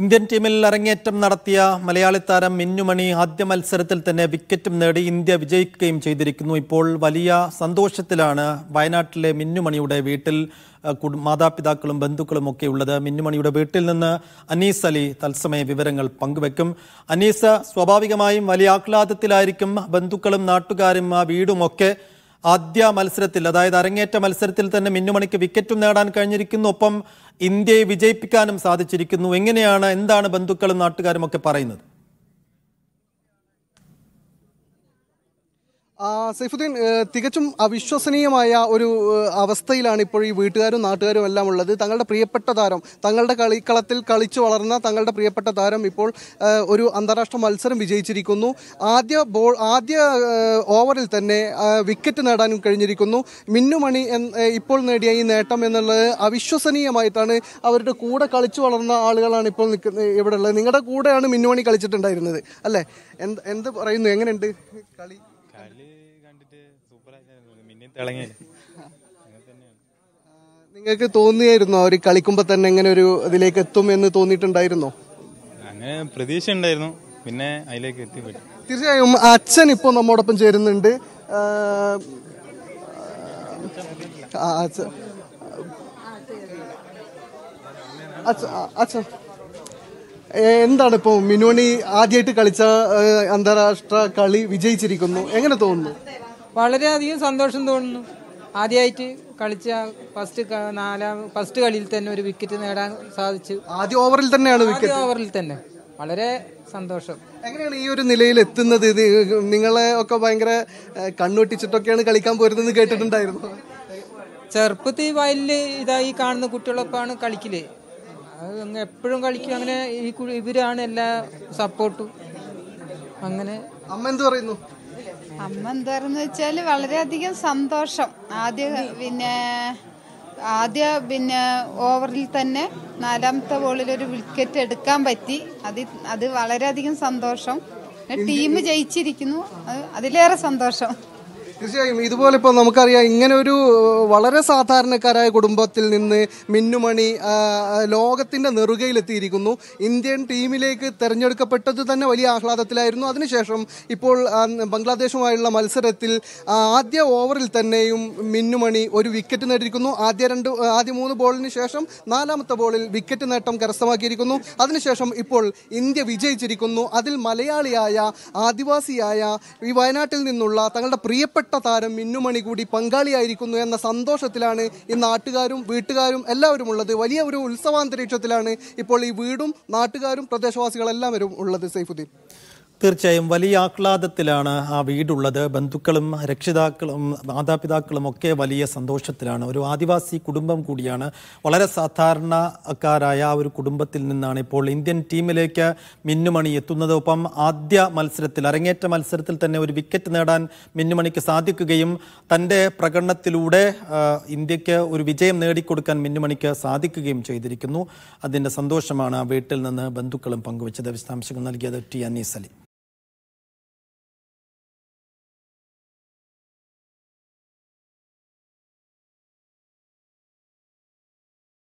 Indian ടീമിൽ അരങ്ങേറ്റം നടത്തിയ മലയാളി താരം മിന്നുമണി ആദ്യ മത്സരത്തിൽ തന്നെ വിക്കറ്റും നേടി ഇന്ത്യ വിജയിക്കുകയും ചെയ്തിരിക്കുന്നു ഇപ്പോൾ വലിയ സന്തോഷത്തിലാണ് വയനാട്ടിലെ മിന്നുമണിയുടെ വീട്ടിൽ മാതാപിതാക്കളും ബന്ധുക്കളും ഒക്കെ ഉള്ളത് മിന്നുമണിയുടെ വീട്ടിൽ നിന്ന് അനീസ് അലി തത്സമയ വിവരങ്ങൾ പങ്കുവെക്കും അനീസ് സ്വാഭാവികമായും വലിയ ആഹ്ലാദത്തിലായിരിക്കും ബന്ധുക്കളും നാട്ടുകാരും ആ വീടുമൊക്കെ ആദ്യ മത്സരത്തിൽ അതായത് അരങ്ങേറ്റ മത്സരത്തിൽ തന്നെ മിന്നുമണിക്ക് വിക്കറ്റും നേടാൻ കഴിഞ്ഞിരിക്കുന്നു ഒപ്പം ഇന്ത്യയെ വിജയിപ്പിക്കാനും സാധിച്ചിരിക്കുന്നു എങ്ങനെയാണ് എന്താണ് ബന്ധുക്കളും നാട്ടുകാരും ഒക്കെ പറയുന്നത് സൈഫുദ്ദീൻ തികച്ചും അവിശ്വസനീയമായ ഒരു അവസ്ഥയിലാണ് ഇപ്പോൾ ഈ വീട്ടുകാരും നാട്ടുകാരും എല്ലാം ഉള്ളത് തങ്ങളുടെ പ്രിയപ്പെട്ട താരം തങ്ങളുടെ കളിക്കളത്തിൽ കളിച്ചു വളർന്ന തങ്ങളുടെ പ്രിയപ്പെട്ട താരം ഇപ്പോൾ ഒരു അന്താരാഷ്ട്ര മത്സരം വിജയിച്ചിരിക്കുന്നു ആദ്യ ബോൾ ആദ്യ ഓവറിൽ തന്നെ വിക്കറ്റ് നേടാനും കഴിഞ്ഞിരിക്കുന്നു മിന്നുമണി ഇപ്പോൾ നേടിയ ഈ നേട്ടം എന്നുള്ളത് അവിശ്വസനീയമായിട്ടാണ് അവരുടെ കൂടെ കളിച്ചു വളർന്ന ആളുകളാണ് ഇപ്പോൾ ഇവിടെ ഉള്ളത് നിങ്ങളുടെ കൂടെയാണ് മിന്നുമണി കളിച്ചിട്ടുണ്ടായിരുന്നത് അല്ലേ എന്ത് എന്ത് പറയുന്നു എങ്ങനെയുണ്ട് കളി അങ്ങനെ തന്നെയാണ് നിങ്ങൾക്ക് തോന്നിയായിരുന്നോ അവർ കളിക്കുമ്പോൾ തന്നെ എങ്ങനെ ഒരു ഇതിലേക്ക് എത്തും എന്ന് തോന്നിയിട്ടുണ്ടായിരുന്നോ അങ്ങനെ പ്രതീക്ഷ ഉണ്ടായിരുന്നു പിന്നെ അതിലേക്ക് എത്തി തീർച്ചയായും അച്ഛൻ ഇപ്പോൾ നമ്മോടൊപ്പം ചേരുന്നുണ്ട് അച്ഛൻ അച്ഛ എന്താണ് ഇപ്പോൾ മിനുവണി ആദ്യമായിട്ട് കളിച്ച അന്താരാഷ്ട്ര കളി വിജയിച്ചിരിക്കുന്നു എങ്ങനെ തോന്നുന്നു വളരെയധികം സന്തോഷം തോന്നുന്നു ആദ്യമായിട്ട് കളിച്ച ഫസ്റ്റ് നാലാം ഫസ്റ്റ് കളിയിൽ തന്നെ ഒരു വിക്കറ്റ് നേടാൻ സാധിച്ചു ആദ്യ ഓവറിൽ തന്നെയാണ് വിക്കറ്റ് ഓവറിൽ തന്നെ വളരെ സന്തോഷം എങ്ങനെയാണ് ഈ ഒരു നിലയിൽ എത്തുന്നത് നിങ്ങളെ ഒക്കെ ഭയങ്കര കണ്ണുവെട്ടിച്ചിട്ടൊക്കെയാണ് കളിക്കാൻ പോരുന്നത് കേട്ടിട്ടുണ്ടായിരുന്നു ചെറുപ്പത്തിൽ വയലിൽ ഇതായി കാണുന്ന കുട്ടികളൊക്കെയാണ് കളിക്കല് അത് അങ്ങ് എപ്പോഴും കളിക്കും അങ്ങനെ ഈ ഇവരാണ് എല്ലാ സപ്പോർട്ടും അങ്ങനെ അമ്മ എന്ത് പറയുന്നു അമ്മ എന്താന്ന് വെച്ചാൽ വളരെയധികം സന്തോഷം ആദ്യ പിന്നെ ആദ്യ പിന്നെ ഓവറിൽ തന്നെ നാലാമത്തെ ബോളിൽ ഒരു വിക്കറ്റ് എടുക്കാൻ പറ്റി അത് അത് വളരെയധികം സന്തോഷം ടീം ജയിച്ചിരിക്കുന്നു അതിലേറെ സന്തോഷം തീർച്ചയായും ഇതുപോലെ ഇപ്പോൾ നമുക്കറിയാം ഇങ്ങനെ ഒരു വളരെ സാധാരണക്കാരായ കുടുംബത്തിൽ നിന്ന് മിന്നുമണി ലോകത്തിൻ്റെ നെറുകയിലെത്തിയിരിക്കുന്നു ഇന്ത്യൻ ടീമിലേക്ക് തിരഞ്ഞെടുക്കപ്പെട്ടത് തന്നെ വലിയ ആഹ്ലാദത്തിലായിരുന്നു അതിനുശേഷം ഇപ്പോൾ ബംഗ്ലാദേശുമായുള്ള മത്സരത്തിൽ ആദ്യ ഓവറിൽ തന്നെയും മിന്നുമണി ഒരു വിക്കറ്റ് നേടിയിരിക്കുന്നു ആദ്യ രണ്ട് ആദ്യ മൂന്ന് ബോളിന് ശേഷം നാലാമത്തെ ബോളിൽ വിക്കറ്റ് നേട്ടം കരസ്ഥമാക്കിയിരിക്കുന്നു അതിനുശേഷം ഇപ്പോൾ ഇന്ത്യ വിജയിച്ചിരിക്കുന്നു അതിൽ മലയാളിയായ ആദിവാസിയായ ഈ വയനാട്ടിൽ നിന്നുള്ള തങ്ങളുടെ പ്രിയപ്പെട്ട പ്രിയപ്പെട്ട താരം മിന്നുമണി കൂടി പങ്കാളിയായിരിക്കുന്നു എന്ന സന്തോഷത്തിലാണ് ഈ നാട്ടുകാരും വീട്ടുകാരും എല്ലാവരും ഉള്ളത് വലിയ ഒരു ഉത്സവാന്തരീക്ഷത്തിലാണ് ഇപ്പോൾ ഈ വീടും നാട്ടുകാരും പ്രദേശവാസികളെല്ലാവരും ഉള്ളത് സൈഫുദ്ദീൻ തീർച്ചയായും വലിയ ആഹ്ലാദത്തിലാണ് ആ വീടുള്ളത് ബന്ധുക്കളും രക്ഷിതാക്കളും മാതാപിതാക്കളും ഒക്കെ വലിയ സന്തോഷത്തിലാണ് ഒരു ആദിവാസി കുടുംബം കൂടിയാണ് വളരെ സാധാരണക്കാരായ ആ ഒരു കുടുംബത്തിൽ നിന്നാണ് ഇപ്പോൾ ഇന്ത്യൻ ടീമിലേക്ക് മിന്നുമണി എത്തുന്നതൊപ്പം ആദ്യ മത്സരത്തിൽ അരങ്ങേറ്റ മത്സരത്തിൽ തന്നെ ഒരു വിക്കറ്റ് നേടാൻ മിന്നുമണിക്ക് സാധിക്കുകയും തൻ്റെ പ്രകടനത്തിലൂടെ ഇന്ത്യക്ക് ഒരു വിജയം നേടിക്കൊടുക്കാൻ മിന്നുമണിക്ക് സാധിക്കുകയും ചെയ്തിരിക്കുന്നു അതിൻ്റെ സന്തോഷമാണ് ആ വീട്ടിൽ നിന്ന് ബന്ധുക്കളും പങ്കുവച്ചത് വിശദാംശങ്ങൾ നൽകിയത് ടി അനീസ് അലി